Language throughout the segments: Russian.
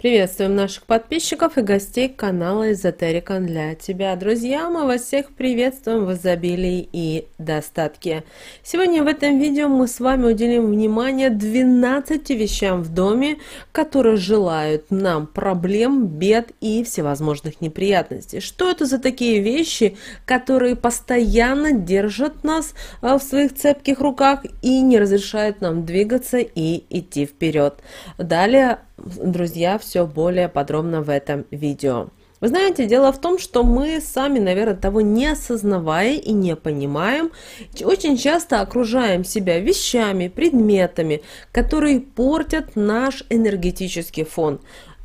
Приветствуем наших подписчиков и гостей канала Эзотерика для тебя. Друзья, мы вас всех приветствуем в изобилии и достатке. Сегодня в этом видео мы с вами уделим внимание 12 вещам в доме, которые желают нам проблем, бед и всевозможных неприятностей. Что это за такие вещи, которые постоянно держат нас э, в своих цепких руках и не разрешают нам двигаться и идти вперед? Далее друзья, все более подробно в этом видео. Вы знаете, дело в том, что мы сами, наверное, того не осознавая и не понимаем, очень часто окружаем себя вещами, предметами, которые портят наш энергетический фон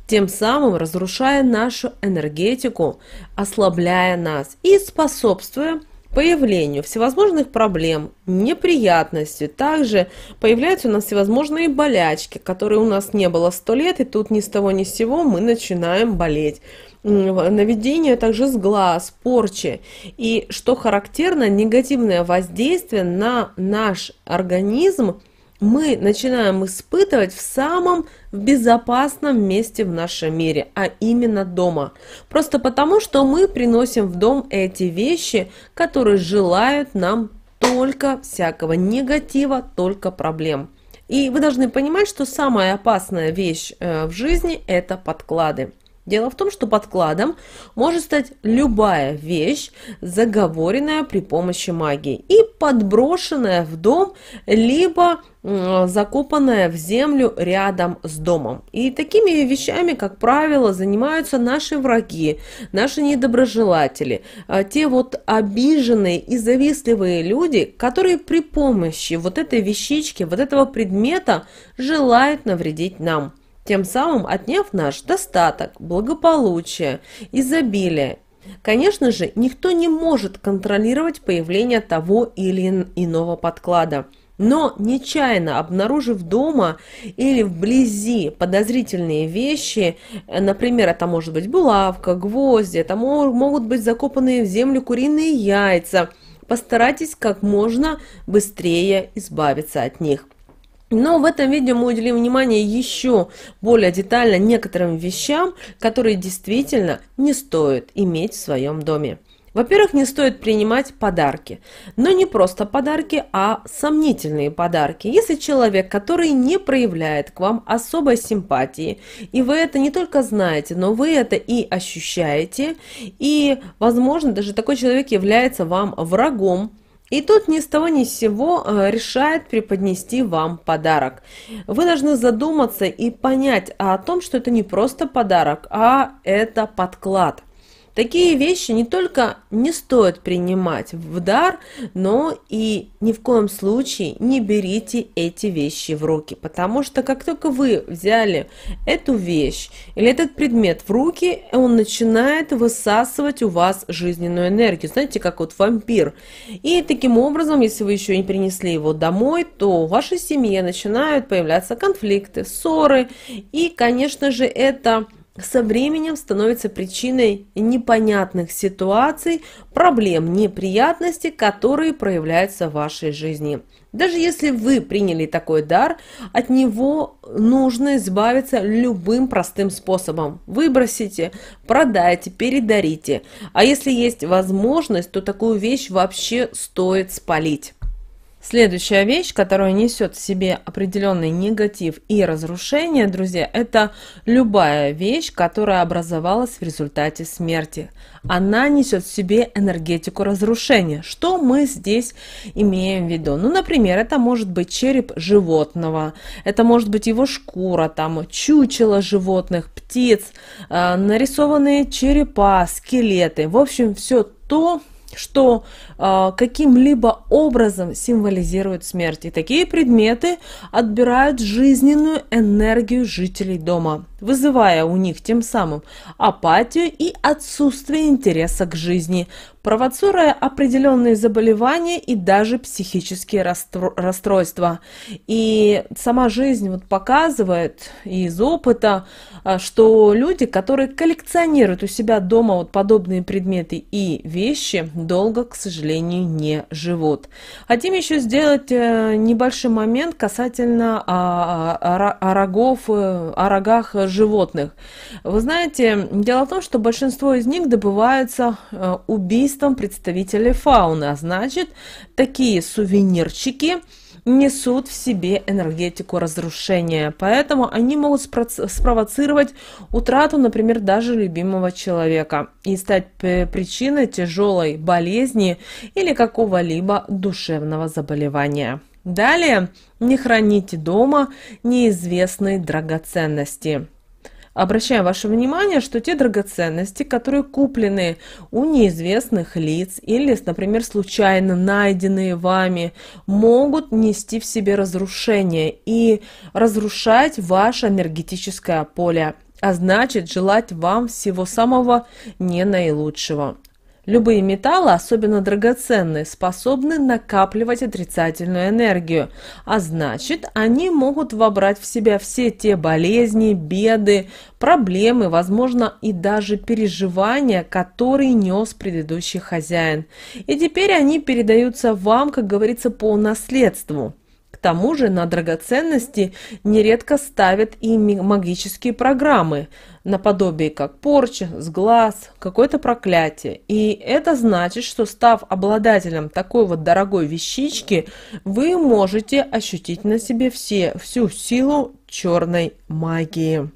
тем самым разрушая нашу энергетику, ослабляя нас и способствуя появлению всевозможных проблем, неприятностей. Также появляются у нас всевозможные болячки, которые у нас не было сто лет, и тут ни с того ни с сего мы начинаем болеть наведение также с глаз, порчи. И что характерно, негативное воздействие на наш организм – мы начинаем испытывать в самом в безопасном месте в нашем мире, а именно дома. Просто потому, что мы приносим в дом эти вещи, которые желают нам только всякого негатива, только проблем. И вы должны понимать, что самая опасная вещь э, в жизни – это подклады. Дело в том, что подкладом может стать любая вещь, заговоренная при помощи магии и подброшенная в дом, либо закопанная в землю рядом с домом. И такими вещами, как правило, занимаются наши враги, наши недоброжелатели, а, те вот обиженные и завистливые люди, которые при помощи вот этой вещички, вот этого предмета желают навредить нам тем самым отняв наш достаток, благополучие, изобилие. Конечно же, никто не может контролировать появление того или иного подклада. Но нечаянно обнаружив дома или вблизи подозрительные вещи, э, например, это а может быть булавка, гвозди, это могут быть закопанные в землю куриные яйца, постарайтесь как можно быстрее избавиться от них. Но в этом видео мы уделим внимание еще более детально некоторым вещам, которые действительно не стоит иметь в своем доме. Во-первых, не стоит принимать подарки. Но не просто подарки, а сомнительные подарки. Если человек, который не проявляет к вам особой симпатии, и вы это не только знаете, но вы это и ощущаете, и, возможно, даже такой человек является вам врагом, и тут ни с того ни с сего э, решает преподнести вам подарок. Вы должны задуматься и понять о том, что это не просто подарок, а это подклад – Такие вещи не только не стоит принимать в дар, но и ни в коем случае не берите эти вещи в руки, потому что как только вы взяли эту вещь или этот предмет в руки, он начинает высасывать у вас жизненную энергию, знаете, как вот вампир. И таким образом, если вы еще не принесли его домой, то в вашей семье начинают появляться конфликты, ссоры, и, конечно же, это со временем становится причиной непонятных ситуаций, проблем, неприятностей, которые проявляются в вашей жизни. Даже если вы приняли такой дар, от него нужно избавиться любым простым способом. Выбросите, продайте, передарите. А если есть возможность, то такую вещь вообще стоит спалить. Следующая вещь, которая несет в себе определенный негатив и разрушение, друзья, это любая вещь, которая образовалась в результате смерти. Она несет в себе энергетику разрушения. Что мы здесь имеем в виду? Ну, например, это может быть череп животного, это может быть его шкура, там, чучело животных, птиц, э, нарисованные черепа, скелеты. В общем, все то, что э, каким-либо образом символизирует смерть. И такие предметы отбирают жизненную энергию жителей дома вызывая у них тем самым апатию и отсутствие интереса к жизни, провоцируя определенные заболевания и даже психические расстройства. И сама жизнь вот показывает из опыта, а, что люди, которые коллекционируют у себя дома вот подобные предметы и вещи, долго, к сожалению, не живут. Хотим еще сделать э, небольшой момент касательно о, о, о, рогов, э, о рогах животных? Вы знаете, дело в том, что большинство из них добывается э, убийством представителей фауны, а значит, такие сувенирчики несут в себе энергетику разрушения, поэтому они могут спровоцировать утрату, например, даже любимого человека и стать причиной тяжелой болезни или какого-либо душевного заболевания. Далее не храните дома неизвестные драгоценности. Обращаем ваше внимание, что те драгоценности, которые куплены у неизвестных лиц или, например, случайно найденные вами, могут нести в себе разрушение и разрушать ваше энергетическое поле а значит желать вам всего самого не наилучшего. Любые металлы, особенно драгоценные, способны накапливать отрицательную энергию, а значит, они могут вобрать в себя все те болезни, беды, проблемы, возможно, и даже переживания, которые нес предыдущий хозяин. И теперь они передаются вам, как говорится, по наследству тому же на драгоценности нередко ставят и магические программы, наподобие как порча, сглаз, какое-то проклятие. И это значит, что став обладателем такой вот дорогой вещички, вы можете ощутить на себе все, всю силу черной магии.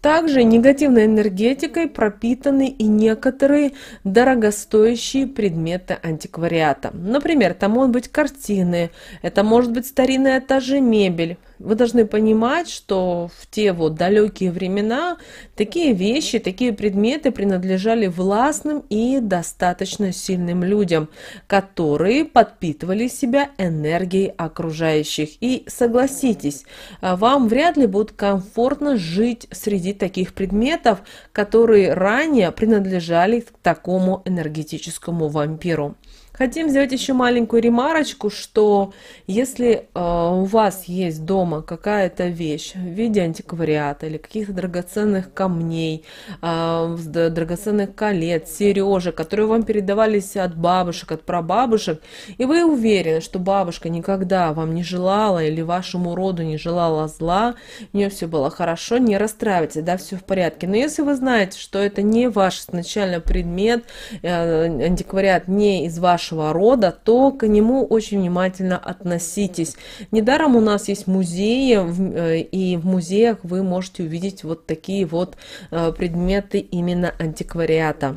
Также негативной энергетикой пропитаны и некоторые дорогостоящие предметы антиквариата. Например, это могут быть картины, это может быть старинные этажи мебель, вы должны понимать, что в те вот далекие времена такие вещи, такие предметы принадлежали властным и достаточно сильным людям, которые подпитывали себя энергией окружающих. И согласитесь, а, вам вряд ли будет комфортно жить среди таких предметов, которые ранее принадлежали к такому энергетическому вампиру. Хотим сделать еще маленькую ремарочку, что если э, у вас есть дома какая-то вещь в виде антиквариата или каких-то драгоценных камней, э, драгоценных колец, сережек, которые вам передавались от бабушек, от прабабушек, и вы уверены, что бабушка никогда вам не желала или вашему роду не желала зла, у нее все было хорошо, не расстраивайтесь, да, все в порядке. Но если вы знаете, что это не ваш изначально предмет, э, антиквариат не из вашего вашего рода, то к нему очень внимательно относитесь. Недаром у нас есть музеи, э, и в музеях вы можете увидеть вот такие вот э, предметы именно антиквариата.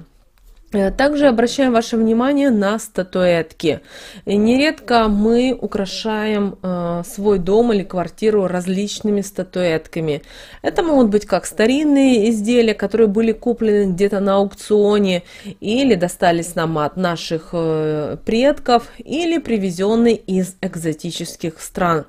Э, также обращаем ваше внимание на статуэтки. Э, нередко мы украшаем э, свой дом или квартиру различными статуэтками. Это могут быть как старинные изделия, которые были куплены где-то на аукционе или достались нам от наших предков или привезенные из экзотических стран.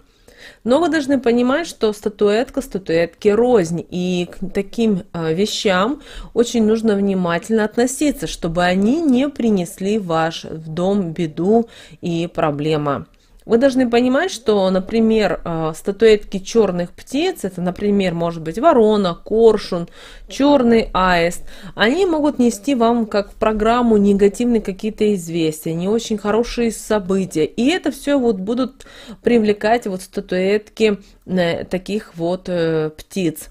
Но вы должны понимать, что статуэтка статуэтки рознь, и к таким а, вещам очень нужно внимательно относиться, чтобы они не принесли ваш в дом беду и проблема. Вы должны понимать, что, например, э, статуэтки черных птиц, это, например, может быть ворона, коршун, черный аист, они могут нести вам как в программу негативные какие-то известия, не очень хорошие события. И это все вот будут привлекать вот статуэтки э, таких вот э, птиц.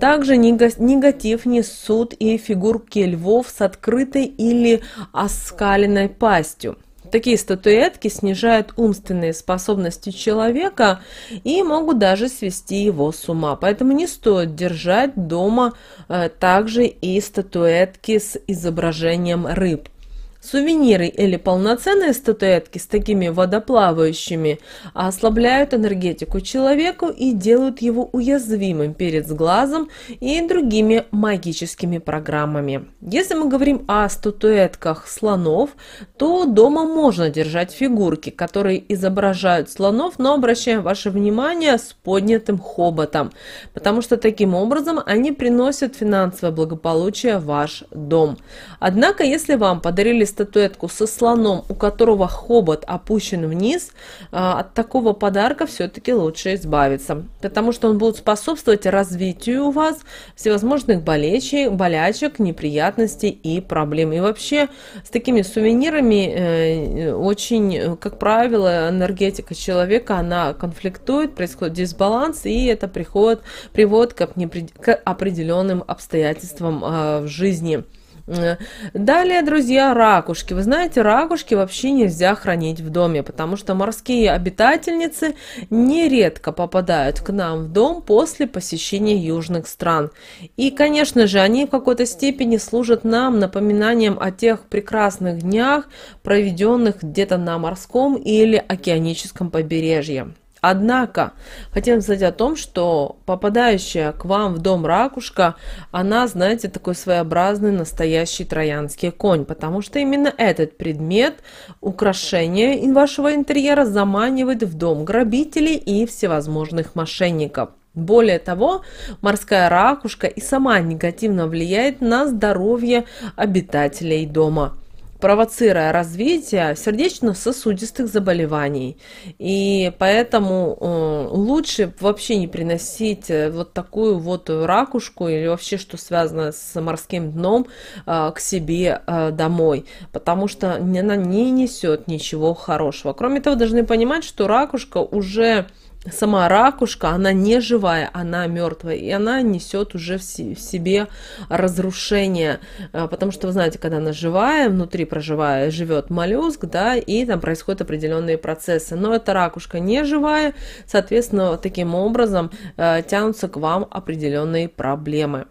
Также негатив несут и фигурки львов с открытой или оскаленной пастью. Такие статуэтки снижают умственные способности человека и могут даже свести его с ума. Поэтому не стоит держать дома э, также и статуэтки с изображением рыб. Сувениры или полноценные статуэтки с такими водоплавающими ослабляют энергетику человеку и делают его уязвимым перед сглазом и другими магическими программами. Если мы говорим о статуэтках слонов, то дома можно держать фигурки, которые изображают слонов, но обращаем ваше внимание с поднятым хоботом, потому что таким образом они приносят финансовое благополучие в ваш дом. Однако, если вам подарили статуэтку, статуэтку со слоном, у которого хобот опущен вниз, а, от такого подарка все-таки лучше избавиться, потому что он будет способствовать развитию у вас всевозможных болечей, болячек, неприятностей и проблем. И вообще с такими сувенирами э, очень, как правило, энергетика человека, она конфликтует, происходит дисбаланс, и это приходит, приводит к, к определенным обстоятельствам а, в жизни. Далее, друзья, ракушки. Вы знаете, ракушки вообще нельзя хранить в доме, потому что морские обитательницы нередко попадают к нам в дом после посещения южных стран. И, конечно же, они в какой-то степени служат нам напоминанием о тех прекрасных днях, проведенных где-то на морском или океаническом побережье. Однако, хотим сказать о том, что попадающая к вам в дом ракушка, она, знаете, такой своеобразный настоящий троянский конь, потому что именно этот предмет, украшение вашего интерьера заманивает в дом грабителей и всевозможных мошенников. Более того, морская ракушка и сама негативно влияет на здоровье обитателей дома провоцируя развитие сердечно-сосудистых заболеваний. И поэтому э, лучше вообще не приносить э, вот такую вот ракушку или вообще что связано с морским дном э, к себе домой, потому что она не несет ничего хорошего. Кроме того, должны понимать, что ракушка уже сама ракушка, она не живая, она мертвая, и она несет уже в, себе разрушение, а, потому что вы знаете, когда она живая, внутри проживая, живет моллюск, да, и там происходят определенные процессы, но эта ракушка не живая, соответственно, таким образом а, тянутся к вам определенные проблемы.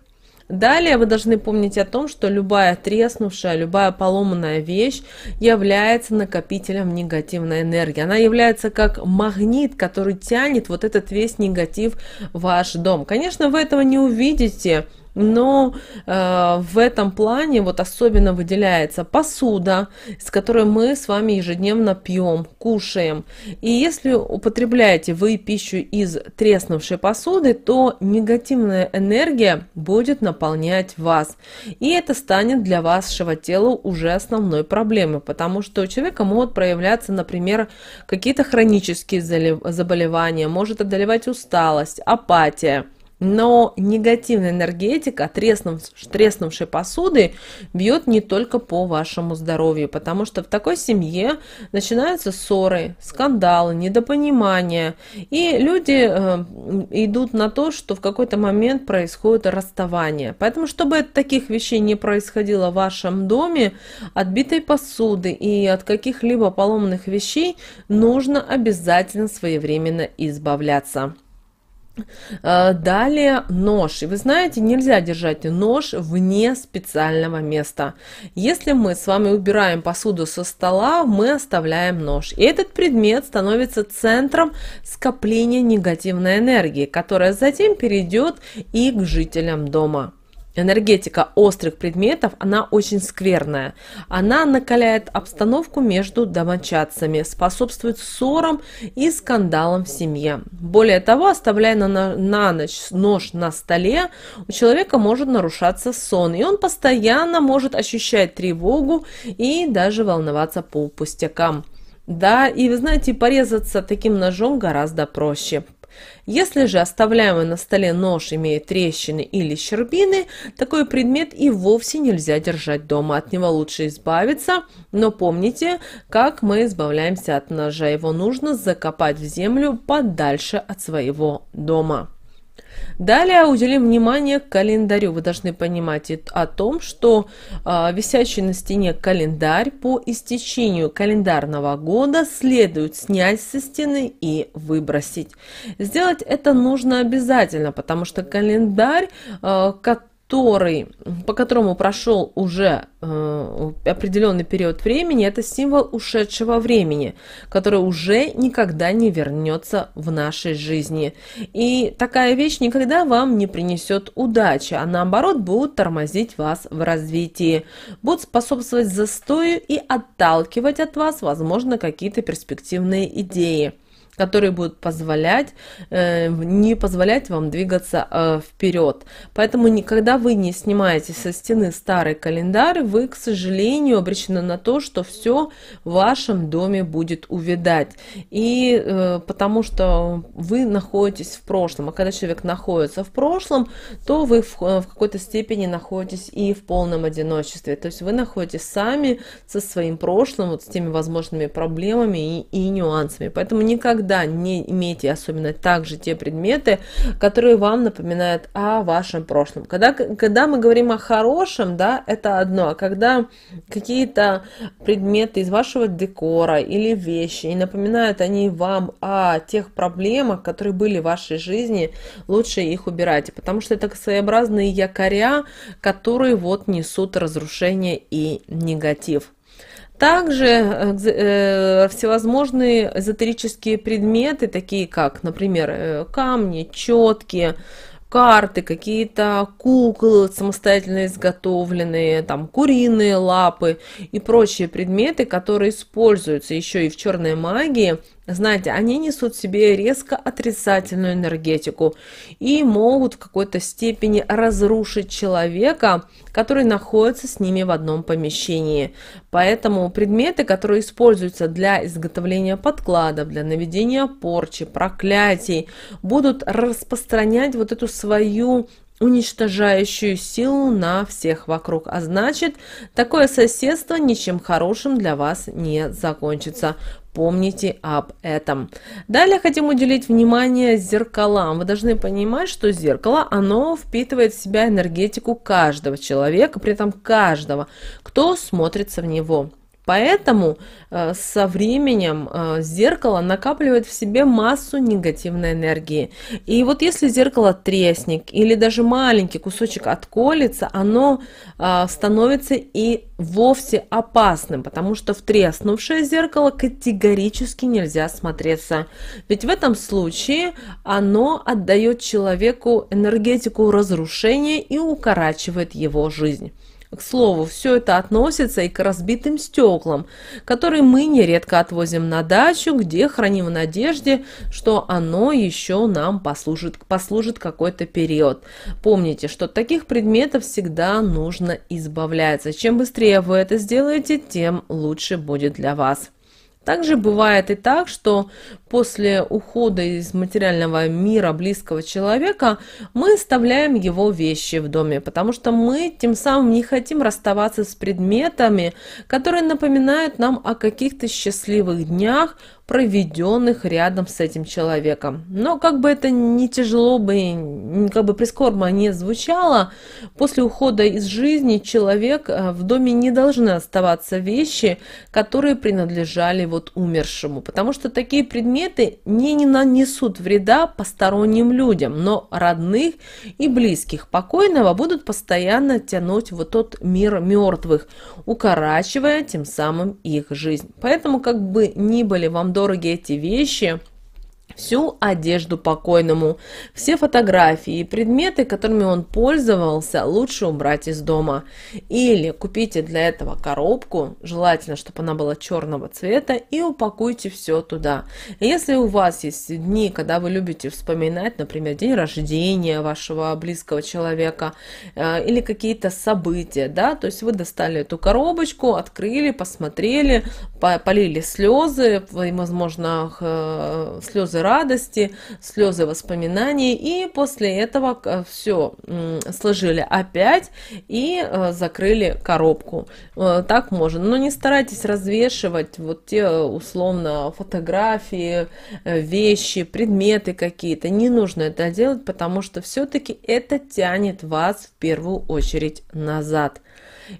Далее вы должны помнить о том, что любая треснувшая, любая поломанная вещь является накопителем негативной энергии. Она является как магнит, который тянет вот этот весь негатив в ваш дом. Конечно, вы этого не увидите, но э, в этом плане вот особенно выделяется посуда, с которой мы с вами ежедневно пьем, кушаем. И если употребляете вы пищу из треснувшей посуды, то негативная энергия будет наполнять вас. И это станет для вашего тела уже основной проблемой, потому что у человека могут проявляться, например, какие-то хронические заболевания, может одолевать усталость, апатия но негативная энергетика треснув, треснувшей посуды бьет не только по вашему здоровью, потому что в такой семье начинаются ссоры, скандалы, недопонимания, и люди э, идут на то, что в какой-то момент происходит расставание. Поэтому, чтобы таких вещей не происходило в вашем доме, от битой посуды и от каких-либо поломанных вещей нужно обязательно своевременно избавляться. А, далее нож. И вы знаете, нельзя держать нож вне специального места. Если мы с вами убираем посуду со стола, мы оставляем нож. И этот предмет становится центром скопления негативной энергии, которая затем перейдет и к жителям дома энергетика острых предметов, она очень скверная. Она накаляет обстановку между домочадцами, способствует ссорам и скандалам в семье. Более того, оставляя на, на, ночь нож на столе, у человека может нарушаться сон, и он постоянно может ощущать тревогу и даже волноваться по пустякам. Да, и вы знаете, порезаться таким ножом гораздо проще. Если же оставляемый на столе нож имеет трещины или щербины, такой предмет и вовсе нельзя держать дома, от него лучше избавиться, но помните, как мы избавляемся от ножа, его нужно закопать в землю подальше от своего дома. Далее уделим внимание календарю. Вы должны понимать о том, что э, висящий на стене календарь по истечению календарного года следует снять со стены и выбросить. Сделать это нужно обязательно, потому что календарь, э, как который, по которому прошел уже э, определенный период времени, это символ ушедшего времени, который уже никогда не вернется в нашей жизни. И такая вещь никогда вам не принесет удачи, а наоборот будет тормозить вас в развитии, будет способствовать застою и отталкивать от вас, возможно, какие-то перспективные идеи которые будут позволять, э, не позволять вам двигаться э, вперед. Поэтому никогда вы не снимаете со стены старый календарь, вы, к сожалению, обречены на то, что все в вашем доме будет увядать. И э, потому что вы находитесь в прошлом, а когда человек находится в прошлом, то вы в, э, в какой-то степени находитесь и в полном одиночестве. То есть вы находитесь сами со своим прошлым, вот с теми возможными проблемами и, и нюансами. Поэтому никогда никогда не имейте особенно также те предметы, которые вам напоминают о вашем прошлом. Когда, когда мы говорим о хорошем, да, это одно, а когда какие-то предметы из вашего декора или вещи, и напоминают они вам о тех проблемах, которые были в вашей жизни, лучше их убирать, потому что это своеобразные якоря, которые вот несут разрушение и негатив. Также э, э, всевозможные эзотерические предметы, такие как, например, э, камни, четки карты, какие-то куклы самостоятельно изготовленные, там куриные лапы и прочие предметы, которые используются еще и в черной магии знаете, они несут в себе резко отрицательную энергетику и могут в какой-то степени разрушить человека, который находится с ними в одном помещении. Поэтому предметы, которые используются для изготовления подкладов, для наведения порчи, проклятий, будут распространять вот эту свою уничтожающую силу на всех вокруг. А значит, такое соседство ничем хорошим для вас не закончится. Помните об этом. Далее хотим уделить внимание зеркалам. Вы должны понимать, что зеркало, оно впитывает в себя энергетику каждого человека, при этом каждого, кто смотрится в него. Поэтому э, со временем э, зеркало накапливает в себе массу негативной энергии. И вот если зеркало треснет или даже маленький кусочек отколется, оно э, становится и вовсе опасным, потому что в треснувшее зеркало категорически нельзя смотреться. Ведь в этом случае оно отдает человеку энергетику разрушения и укорачивает его жизнь. К слову, все это относится и к разбитым стеклам, которые мы нередко отвозим на дачу, где храним в надежде, что оно еще нам послужит, послужит какой-то период. Помните, что таких предметов всегда нужно избавляться. Чем быстрее вы это сделаете, тем лучше будет для вас. Также бывает и так, что после ухода из материального мира близкого человека мы оставляем его вещи в доме, потому что мы тем самым не хотим расставаться с предметами, которые напоминают нам о каких-то счастливых днях, проведенных рядом с этим человеком. Но как бы это ни тяжело бы, как бы прискорбно не звучало, после ухода из жизни человек э, в доме не должны оставаться вещи, которые принадлежали вот умершему, потому что такие предметы не, не нанесут вреда посторонним людям, но родных и близких покойного будут постоянно тянуть вот тот мир мертвых, укорачивая тем самым их жизнь. Поэтому как бы ни были вам дороги эти вещи, всю одежду покойному. Все фотографии и предметы, которыми он пользовался, лучше убрать из дома. Или купите для этого коробку, желательно, чтобы она была черного цвета, и упакуйте все туда. Если у вас есть дни, когда вы любите вспоминать, например, день рождения вашего близкого человека э, или какие-то события, да, то есть вы достали эту коробочку, открыли, посмотрели, полили слезы, возможно, э, слезы радости, слезы воспоминаний. И после этого э, все сложили опять и э, закрыли коробку. Э, так можно. Но не старайтесь развешивать вот те условно фотографии, вещи, предметы какие-то. Не нужно это делать, потому что все-таки это тянет вас в первую очередь назад.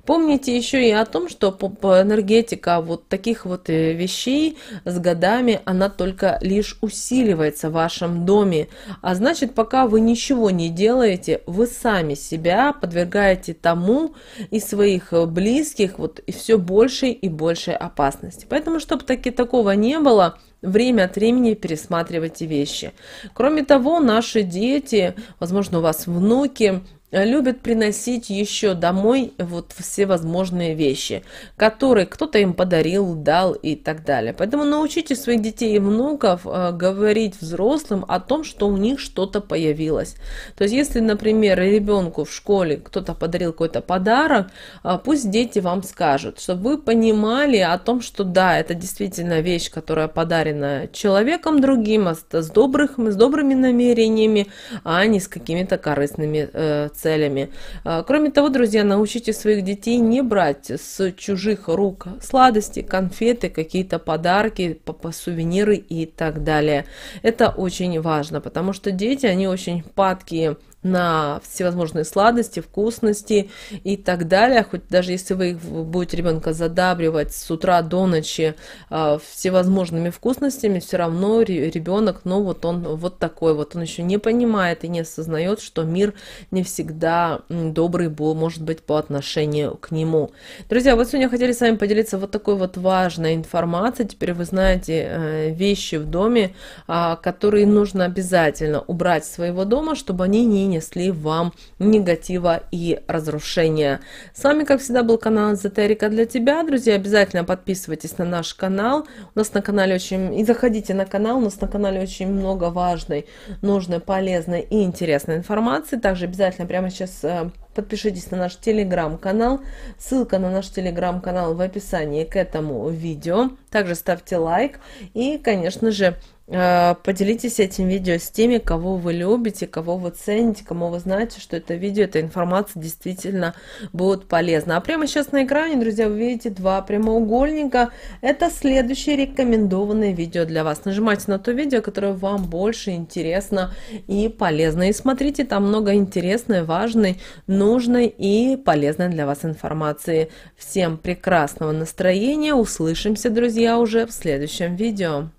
Помните еще и о том, что энергетика вот таких вот э, вещей с годами, она только лишь усиливается в вашем доме. А значит, пока вы ничего не делаете, вы сами себя подвергаете тому и своих э, близких вот и все большей и большей опасности. Поэтому, чтобы таки такого не было, время от времени пересматривайте вещи. Кроме того, наши дети, возможно, у вас внуки, любят приносить еще домой вот все возможные вещи, которые кто-то им подарил, дал и так далее. Поэтому научите своих детей и внуков э, говорить взрослым о том, что у них что-то появилось. То есть, если, например, ребенку в школе кто-то подарил какой-то подарок, э, пусть дети вам скажут, чтобы вы понимали о том, что да, это действительно вещь, которая подарена человеком другим, а с, добрых, с добрыми намерениями, а не с какими-то корыстными э, целями. А, кроме того, друзья, научите своих детей не брать с чужих рук сладости, конфеты, какие-то подарки, сувениры и так далее. Это очень важно, потому что дети, они очень падкие на всевозможные сладости, вкусности и так далее. Хоть даже если вы будете ребенка задабривать с утра до ночи э, всевозможными вкусностями, все равно ребенок, ну вот он вот такой вот, он еще не понимает и не осознает, что мир не всегда добрый был, может быть, по отношению к нему. Друзья, вот сегодня хотели с вами поделиться вот такой вот важной информацией. Теперь вы знаете э, вещи в доме, э, которые нужно обязательно убрать из своего дома, чтобы они не несли вам негатива и разрушения. С вами, как всегда, был канал Эзотерика для тебя. Друзья, обязательно подписывайтесь на наш канал. У нас на канале очень... И заходите на канал. У нас на канале очень много важной, нужной, полезной и интересной информации. Также обязательно прямо сейчас э, подпишитесь на наш телеграм-канал. Ссылка на наш телеграм-канал в описании к этому видео. Также ставьте лайк и, конечно же, Э, поделитесь этим видео с теми, кого вы любите, кого вы цените, кому вы знаете, что это видео, эта информация действительно будет полезна. А прямо сейчас на экране, друзья, вы видите два прямоугольника. Это следующее рекомендованное видео для вас. Нажимайте на то видео, которое вам больше интересно и полезно. И смотрите, там много интересной, важной, нужной и полезной для вас информации. Всем прекрасного настроения. Услышимся, друзья, уже в следующем видео.